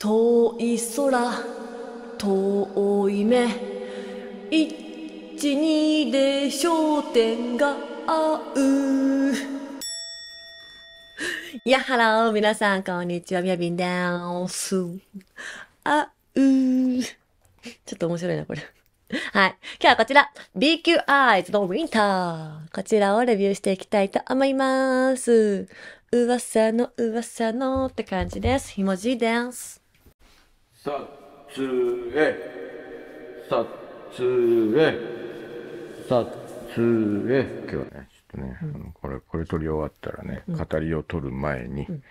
遠い空遠い目一二で焦点が合うやはら皆さんこんにちはみやびんですあうーちょっと面白いなこれはい。今日はこちら、BQ Eyes のウィンター。こちらをレビューしていきたいと思います。噂の噂のって感じです。ひもじいです。撮影撮影撮影今日はねちょっとね、うん、あのこれこれ撮り終わったらね、うん、語りを撮る前に、うん、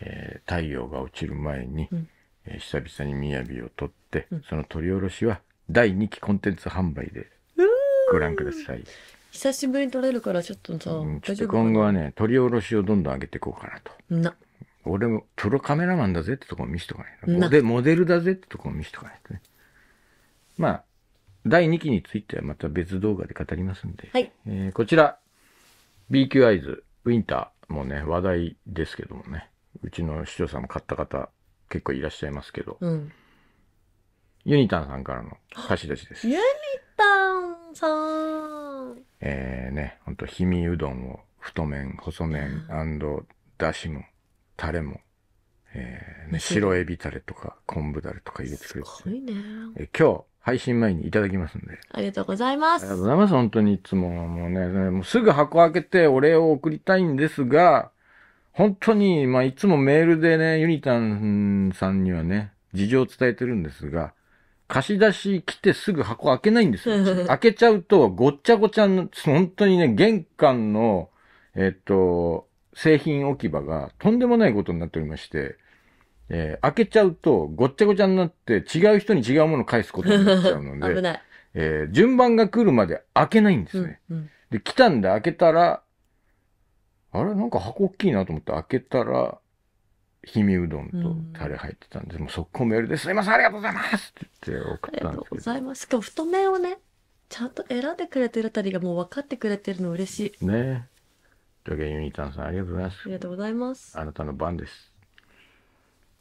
えー、太陽が落ちる前に、うん、えー、久々に雅を撮って、その撮り下ろしは第2期コンテンツ販売でご覧ください久しぶりに撮れるからちょっとさ、うん、ちょっと今後はね撮り下ろしをどんどん上げていこうかなとな俺もプロカメラマンだぜってとこ見せとかないと。で、モデルだぜってとこ見せとかないとね。まあ、第2期についてはまた別動画で語りますんで。はい。えー、こちら、B q アイズ、ウィンターもね、話題ですけどもね。うちの視聴者も買った方、結構いらっしゃいますけど。うん。ユニタンさんからの貸し出しです。ユニタンさん。えーね、ほんと、氷見うどんを太麺、細麺、だしも。タレも、えーね、白エビタレとか昆布タレとか入れてくれてすごいね、えー、今日配信前にいただきますんでありがとうございますありがとうございます本当にいつももうねもうすぐ箱開けてお礼を送りたいんですが本当に、まあ、いつもメールでねユニタンさんにはね事情を伝えてるんですが貸し出し来てすぐ箱開けないんですよ。開けちゃうとごっちゃごちゃの、本当にね、玄関の、えっと、製品置き場がとんでもないことになっておりまして、えー、開けちゃうとごっちゃごちゃになって違う人に違うものを返すことになっちゃうので、危ないえー、順番が来るまで開けないんですね。うんうん、で、来たんで開けたら、あれなんか箱大きいなと思って開けたら、氷見うどんとタレ入ってたんで、うん、もう速攻メールですいませんありがとうございますって言って送ったんですありがとうございます。しかも太麺をね、ちゃんと選んでくれてるあたりがもう分かってくれてるの嬉しい。ねというわけで、ユニタンさん、ありがとうございます。ありがとうございます。あなたの番です。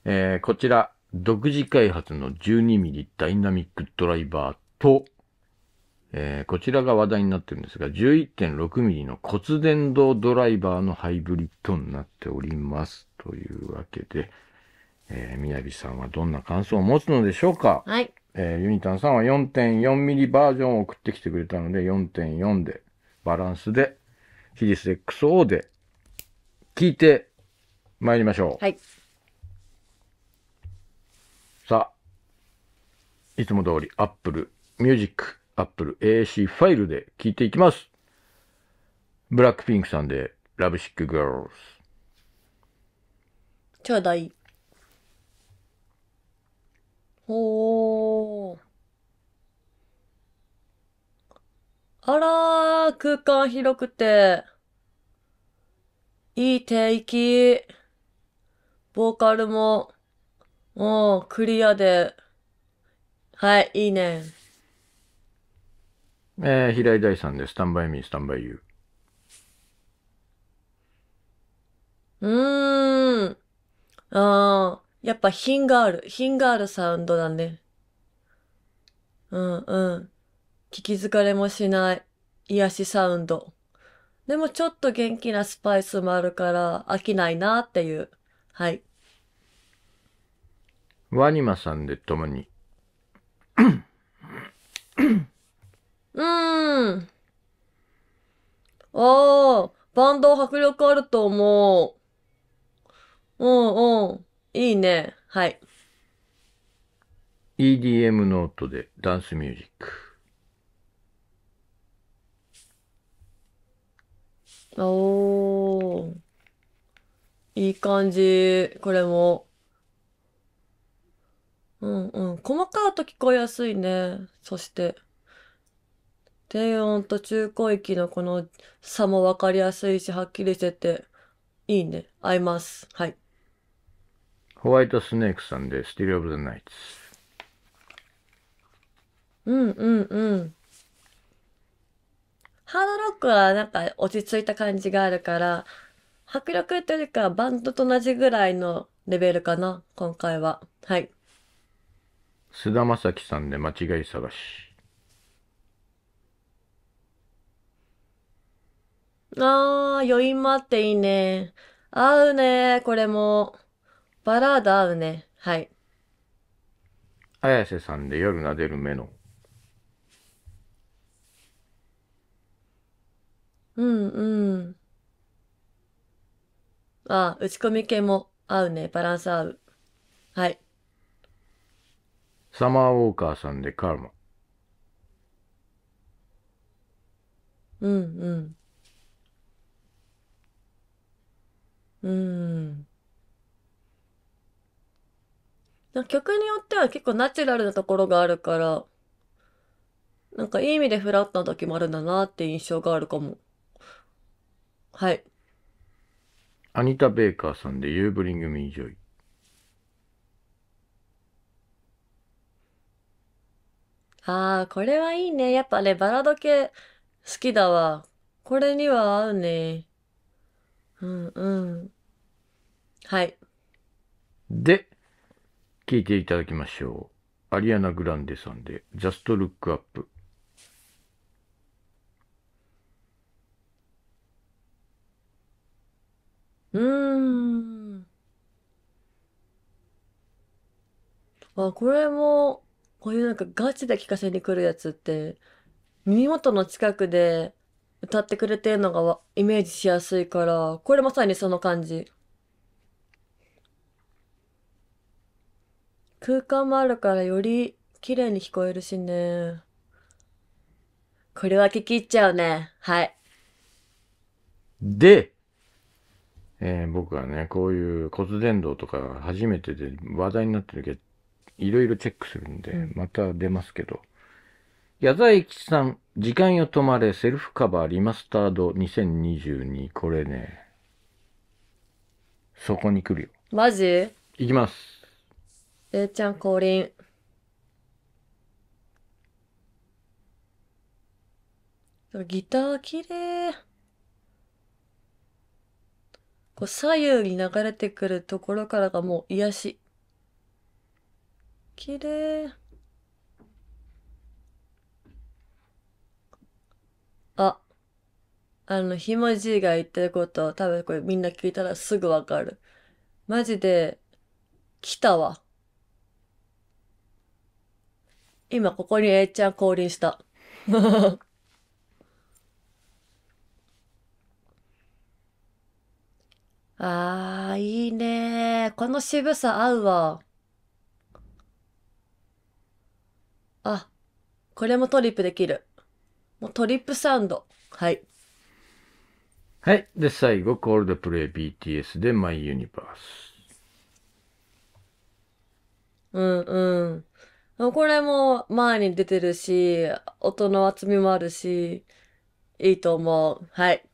えー、こちら、独自開発の 12mm ダイナミックドライバーと、えー、こちらが話題になってるんですが、11.6mm の骨伝導ドライバーのハイブリッドになっております。というわけで、えー、みなびさんはどんな感想を持つのでしょうかはい。えー、ユニタンさんは 4.4mm バージョンを送ってきてくれたので、4.4で、バランスでヒリス XO で聞いて参りましょう。はい。さあ、いつも通り Apple Music、Apple AAC ファイルで聞いていきます。ブラックピンクさんで Love Sick Girls。ちょうだい。おー。あらー、空間広くて、いい定域。ボーカルも、もう、クリアで、はい、いいね。えー、平井大さんで、す。スタンバイミー、スタンバイユー。うーん。あー、やっぱ品がある。品があるサウンドだね。うん、うん。聞き疲れもしない癒しサウンド。でもちょっと元気なスパイスもあるから飽きないなっていう。はい。ワニマさんで共に。うーん。ああ、バンド迫力あると思う。うんうん。いいね。はい。EDM ノートでダンスミュージック。おー。いい感じ。これも。うんうん。細かいと聞こえやすいね。そして。低音と中高域のこの差もわかりやすいし、はっきりしてて、いいね。合います。はい。ホワイトスネークさんで、スティル・オブ・ザ・ナイツ。うんうんうん。ハードロックはなんか落ち着いた感じがあるから、迫力というよりかバンドと同じぐらいのレベルかな、今回は。はい。菅田将暉さんで間違い探し。あー、余韻もあっていいね。合うね、これも。バラード合うね。はい。綾瀬さんで夜撫でる目の。うんうん。ああ、打ち込み系も合うね。バランス合う。はい。サマーウォーカーさんでカルマ。うんうん。うん。な曲によっては結構ナチュラルなところがあるから、なんかいい意味でフラットな時もあるんだなって印象があるかも。はい。アニタ・ベーカーさんで You Bring Me Joy。ああ、これはいいね。やっぱね、バラド系好きだわ。これには合うね。うんうん。はい。で、聴いていただきましょう。アリアナ・グランデさんで Just Look Up。うーん。あ、これも、こういうなんかガチで聞かせに来るやつって、耳元の近くで歌ってくれてるのがわイメージしやすいから、これまさにその感じ。空間もあるからより綺麗に聞こえるしね。これは聞き入っちゃうね。はい。で、えー、僕はね、こういう骨伝導とか初めてで話題になってるけど、いろいろチェックするんで、また出ますけど。矢沢永吉さん、時間よ止まれ、セルフカバーリマスタード2022。これね、そこに来るよ。マジいきます。えーちゃん降臨。ギター綺麗。こう左右に流れてくるところからがもう癒し。綺麗。あ、あの、ひもじいが言ってること多分これみんな聞いたらすぐわかる。マジで、来たわ。今ここに A ちゃん降臨した。ああ、いいね。この渋さ合うわ。あ、これもトリップできる。もうトリップサウンド。はい。はい。で、最後、コールドプレイ BTS でマイユニバース。うんうん。これも前に出てるし、音の厚みもあるし、いいと思う。はい。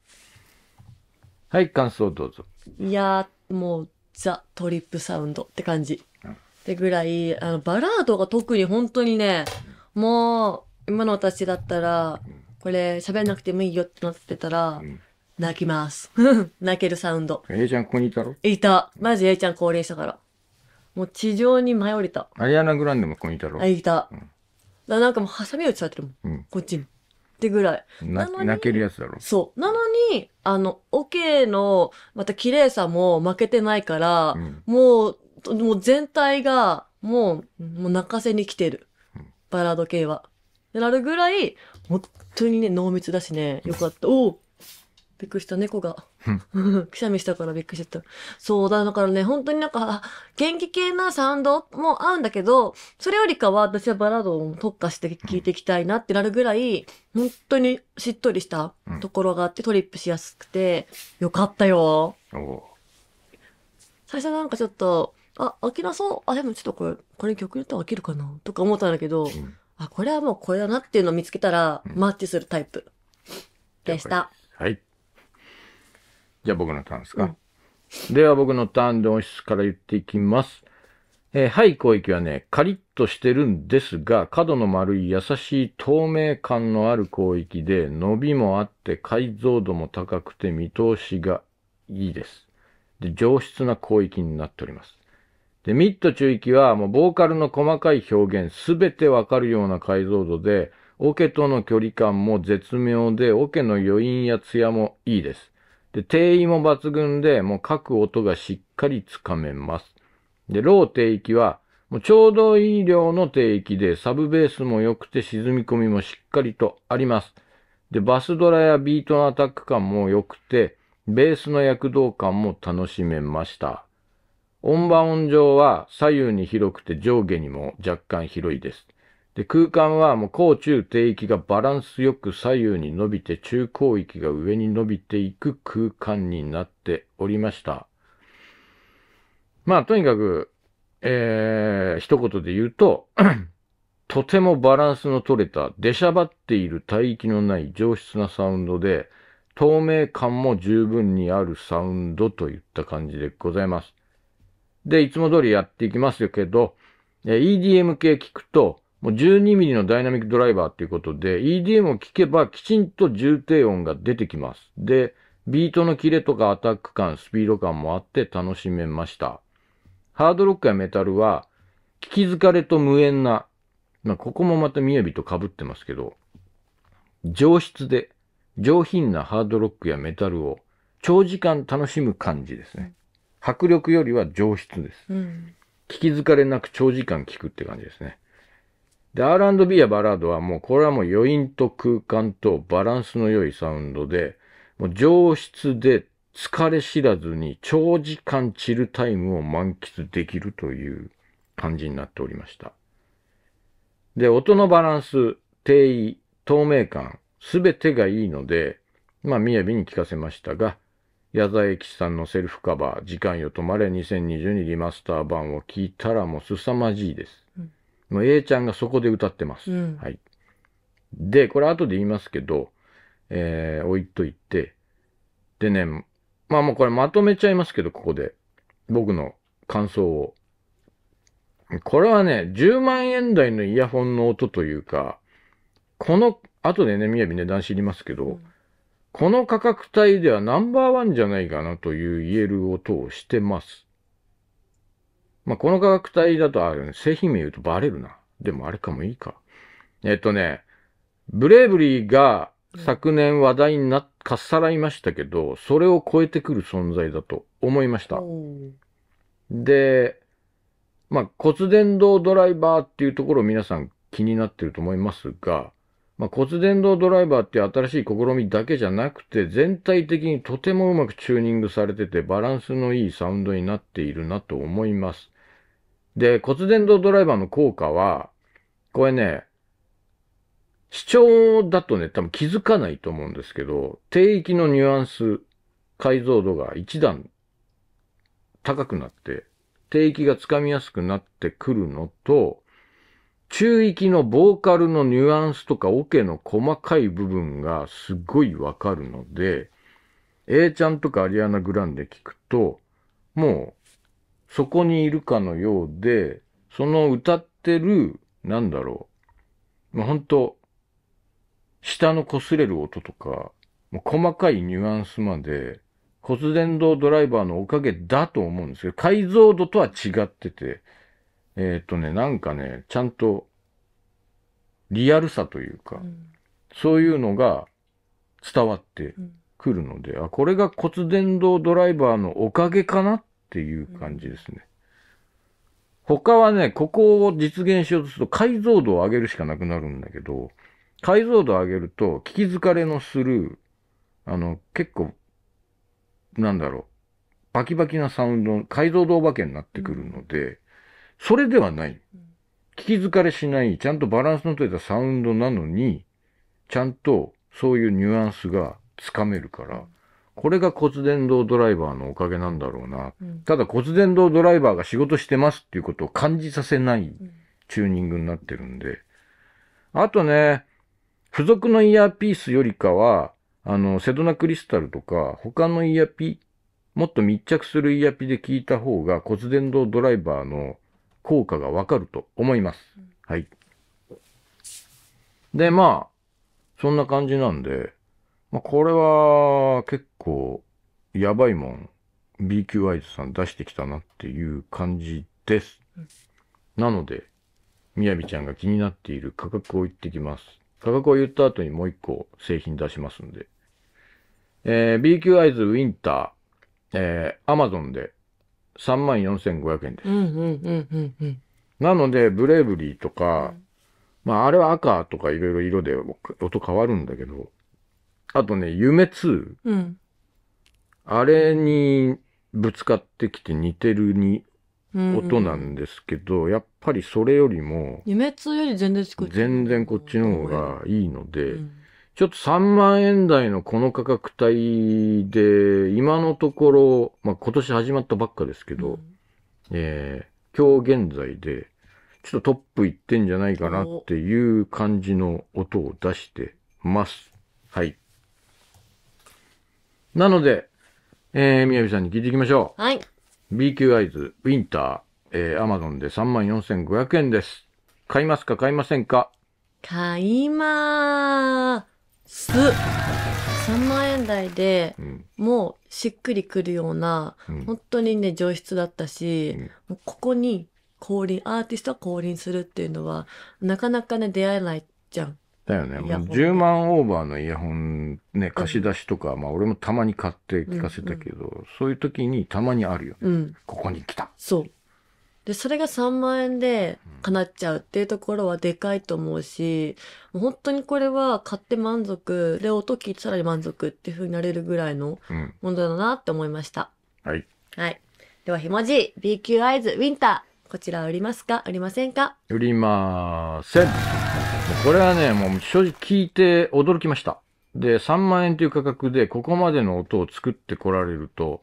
はい、感想どうぞ。いやもうザ・トリップサウンドって感じ。ってぐらい、あの、バラードが特に本当にね、もう、今の私だったら、これ喋んなくてもいいよってなってたら、泣きます。泣けるサウンド。A ちゃんここにいたろいた。マジ A ちゃん降臨したから。もう地上に舞い降りた。アリアナ・グランデもここにいたろあ、いた。うん、だなんかもうハサミ打ちされてるもん。うん、こっちに。ってぐらい。な泣けるやつだろ。そう。なのに、あの、オ、OK、ケの、また綺麗さも負けてないから、うん、もう、もう全体が、もう、もう泣かせに来てる。バラード系は。なるぐらい、本当にね、濃密だしね、よかった。おびっくりした、猫が。くしゃみしたからびっくりしちゃった。そうだ、だからね、本当になんか、元気系なサウンドも合うんだけど、それよりかは私はバラードを特化して聴いていきたいなってなるぐらい、本当にしっとりしたところがあって、トリップしやすくて、よかったよ。最初なんかちょっと、あ、飽きなそう。あ、でもちょっとこれ、これ曲によっては飽きるかなとか思ったんだけど、うん、あ、これはもうこれだなっていうのを見つけたら、マッチするタイプでした。はい。じゃあ僕のターンですか。うん、では僕のターンで音質から言っていきます。えー、はい、広域はね、カリッとしてるんですが、角の丸い優しい透明感のある広域で、伸びもあって解像度も高くて見通しがいいです。で、上質な広域になっております。で、ミッド中域は、もうボーカルの細かい表現、すべてわかるような解像度で、オケとの距離感も絶妙で、オケの余韻やツヤもいいです。で、位も抜群で、もう各音がしっかりつかめます。で、ロー定域は、もうちょうどいい量の定域で、サブベースも良くて沈み込みもしっかりとあります。で、バスドラやビートのアタック感も良くて、ベースの躍動感も楽しめました。音場音上は左右に広くて上下にも若干広いです。で、空間はもう高中低域がバランスよく左右に伸びて中高域が上に伸びていく空間になっておりました。まあ、とにかく、えー、一言で言うと、とてもバランスの取れた、出しゃばっている帯域のない上質なサウンドで、透明感も十分にあるサウンドといった感じでございます。で、いつも通りやっていきますけど、EDM 系聞くと、もう 12mm のダイナミックドライバーっていうことで、EDM を聴けばきちんと重低音が出てきます。で、ビートのキレとかアタック感、スピード感もあって楽しめました。ハードロックやメタルは、聞き疲れと無縁な、まあ、ここもまたみやびと被ってますけど、上質で上品なハードロックやメタルを長時間楽しむ感じですね。迫力よりは上質です。うん、聞き疲れなく長時間聞くって感じですね。で、R&B やバラードはもう、これはもう余韻と空間とバランスの良いサウンドで、もう上質で疲れ知らずに長時間チルタイムを満喫できるという感じになっておりました。で、音のバランス、定位、透明感、すべてがいいので、まあ、みやびに聞かせましたが、矢沢永吉さんのセルフカバー、時間よ止まれ2022リマスター版を聞いたらもう凄まじいです。うん今 A ちゃんがそこで歌ってます。うん、はい。で、これ後で言いますけど、えー、置いといて、でね、まあもうこれまとめちゃいますけど、ここで。僕の感想を。これはね、10万円台のイヤホンの音というか、この、後でね、みやび値段知りますけど、うん、この価格帯ではナンバーワンじゃないかなという言える音をしてます。まあ、この価格帯だと、あね。製品名言うとバレるな。でもあれかもいいか。えっとね、ブレイブリーが昨年話題になっ、かっさらいましたけど、それを超えてくる存在だと思いました。で、まあ、骨伝導ドライバーっていうところ皆さん気になってると思いますが、まあ、骨伝導ドライバーっていう新しい試みだけじゃなくて、全体的にとてもうまくチューニングされてて、バランスのいいサウンドになっているなと思います。で、骨伝導ドライバーの効果は、これね、視聴だとね、多分気づかないと思うんですけど、低域のニュアンス、解像度が一段高くなって、低域がつかみやすくなってくるのと、中域のボーカルのニュアンスとかオ、ケの細かい部分がすごいわかるので、A ちゃんとかアリアナ・グランデ聞くと、もうそこにいるかのようで、その歌ってる、なんだろう、もうほんと、下の擦れる音とか、もう細かいニュアンスまで、骨伝導ドライバーのおかげだと思うんですけど、解像度とは違ってて、えっ、ー、とね、なんかね、ちゃんとリアルさというか、うん、そういうのが伝わってくるので、うん、あ、これが骨伝導ドライバーのおかげかなっていう感じですね。うん他はね、ここを実現しようとすると解像度を上げるしかなくなるんだけど、解像度を上げると、聞き疲れのする、あの、結構、なんだろう、バキバキなサウンド、解像度お化けになってくるので、それではない。聞き疲れしない、ちゃんとバランスの取れたサウンドなのに、ちゃんとそういうニュアンスがつかめるから、これが骨伝導ドライバーのおかげなんだろうな。ただ骨伝導ドライバーが仕事してますっていうことを感じさせないチューニングになってるんで。あとね、付属のイヤーピースよりかは、あの、セドナクリスタルとか、他のイヤピ、もっと密着するイヤピで聞いた方が骨伝導ドライバーの効果がわかると思います。はい。で、まあ、そんな感じなんで、まあ、これは結構やばいもん BQ アイズさん出してきたなっていう感じです。なので、みやびちゃんが気になっている価格を言ってきます。価格を言った後にもう一個製品出しますんで。えー、BQ アイズウィンター、えー、Amazon で3万4500円です。うんうんうんうん、なので、ブレイブリーとか、まあ、あれは赤とかいろいろ色で音変わるんだけど、あとね、夢2、うん、あれにぶつかってきて似てるに音なんですけど、うんうん、やっぱりそれよりも、夢2より全然全然こっちの方がいいので、うんちょっと3万円台のこの価格帯で、今のところ、まあ、今年始まったばっかですけど、うん、えー、今日現在で、ちょっとトップいってんじゃないかなっていう感じの音を出してます。はい。なので、えー、みやびさんに聞いていきましょう。はい。BQ アイズ、ウィンター、えー、アマゾンで34,500円です。買いますか買いませんか買いまーす3万円台で、もうしっくりくるような、うん、本当にね上質だったし、うん、ここに降臨アーティストが降臨するっていうのはなかなかね出会えないじゃん。だよねもう10万オーバーのイヤホンね貸し出しとか、うん、まあ俺もたまに買って聞かせたけど、うんうん、そういう時にたまにあるよね、うん、ここに来たそうで、それが3万円で叶っちゃうっていうところはでかいと思うし、もう本当にこれは買って満足、で、音聞いてさらに満足っていう風になれるぐらいのものだなって思いました。はい。はい。では、ひもじい B q アイズウィンター。こちら売りますか売りませんか売りません。これはね、もう正直聞いて驚きました。で、3万円という価格でここまでの音を作ってこられると、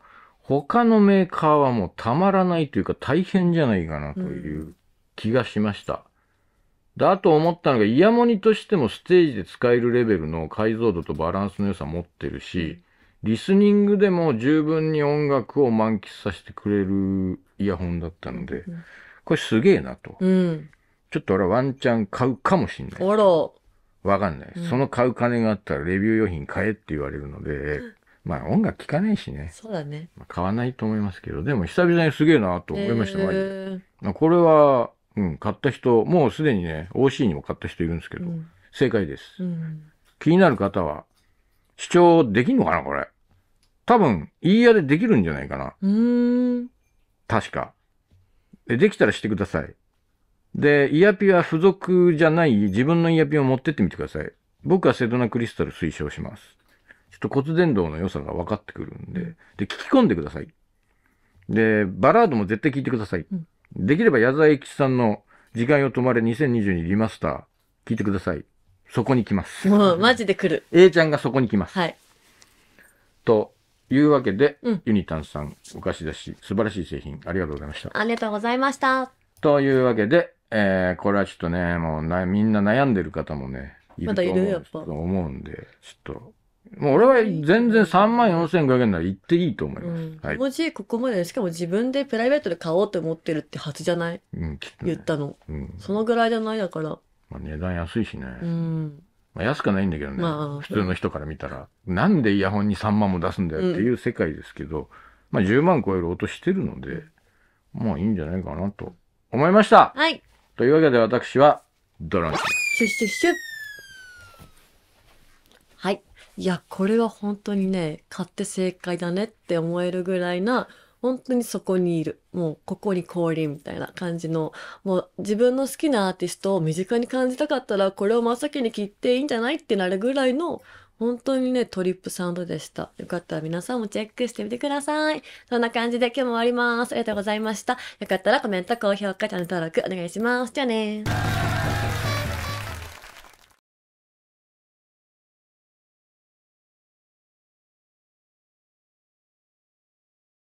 他のメーカーはもうたまらないというか大変じゃないかなという気がしました。うん、だと思ったのが、イヤモニとしてもステージで使えるレベルの解像度とバランスの良さ持ってるし、リスニングでも十分に音楽を満喫させてくれるイヤホンだったので、これすげえなと。うん、ちょっと俺はワンチャン買うかもしんない。わかんない。その買う金があったらレビュー用品買えって言われるので、まあ音楽聴かないしね。そうだね。まあ、買わないと思いますけど、でも久々にすげえなと思いました、えー、まあ、これは、うん、買った人、もうすでにね、OC にも買った人いるんですけど、うん、正解です、うん。気になる方は、視聴できんのかな、これ。多分、いいやでできるんじゃないかな。確か。でできたらしてください。で、イヤピは付属じゃない自分のイヤピを持ってってみてください。僕はセドナクリスタル推奨します。っと骨伝導の良さが分かってくるんで、で、聞き込んでください。で、バラードも絶対聞いてください。うん、できれば矢沢永吉さんの時間よ止まれ2022リマスター、聞いてください。そこに来ます。もう、マジで来る。A ちゃんがそこに来ます。はい。というわけで、うん、ユニタンさん、お菓子出し、素晴らしい製品、ありがとうございました。ありがとうございました。というわけで、えー、これはちょっとね、もうな、みんな悩んでる方もね、いると思うんで、ちょっと、もう俺は全然3万4500円なら行っていいと思います。はい、もしここまで、しかも自分でプライベートで買おうと思ってるって初じゃない、うんね、言ったの、うん。そのぐらいじゃないだから。まあ、値段安いしね。うんまあ、安くないんだけどね、まあ、普通の人から見たら、なんでイヤホンに3万も出すんだよっていう世界ですけど、まあ10万超える音してるので、まあいいんじゃないかなと思いました。はい。というわけで私は、ドランシュッシュッシュッいや、これは本当にね、買って正解だねって思えるぐらいな、本当にそこにいる。もうここに降臨みたいな感じの、もう自分の好きなアーティストを身近に感じたかったら、これを真っ先に切っていいんじゃないってなるぐらいの、本当にね、トリップサウンドでした。よかったら皆さんもチェックしてみてください。そんな感じで今日も終わります。ありがとうございました。よかったらコメント、高評価、チャンネル登録お願いします。じゃあね